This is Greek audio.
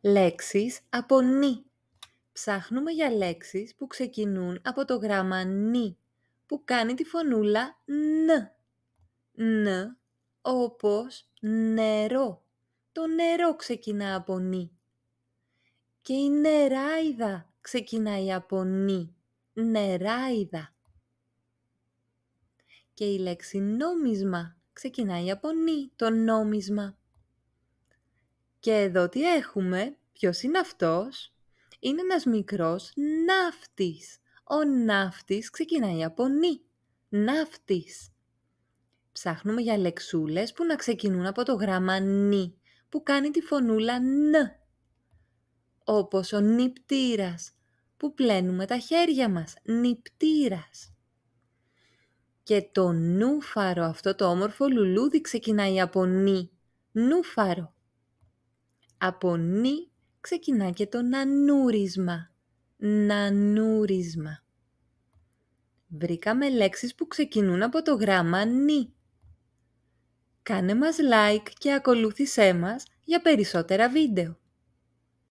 λέξεις από νι. Ψάχνουμε για λέξεις που ξεκινούν από το γράμμα νι, που κάνει τη φωνούλα ν. Ν, όπως νερό. Το νερό ξεκινά από νι. Και η νεράιδα ξεκινάει από νι. Νεράιδα. Και η λέξη νόμισμα ξεκινάει από νι, το νόμισμα. Και εδώ τι έχουμε, ποιος είναι αυτός, είναι ένας μικρός ναύτης. Ο ναύτης ξεκινάει από νη. Ναύτης. Ψάχνουμε για λεξούλες που να ξεκινούν από το γράμμα νη, που κάνει τη φωνούλα ν. Όπως ο νιπτήρας, που πλένουμε τα χέρια μας. νιπτήρας. Και το νούφαρο, αυτό το όμορφο λουλούδι ξεκινάει από νη. Νούφαρο. Από νι ξεκινά και το νανούρισμα. Νανούρισμα. Βρήκαμε λέξεις που ξεκινούν από το γράμμα νι. Κάνε μας like και ακολούθησέ μας για περισσότερα βίντεο.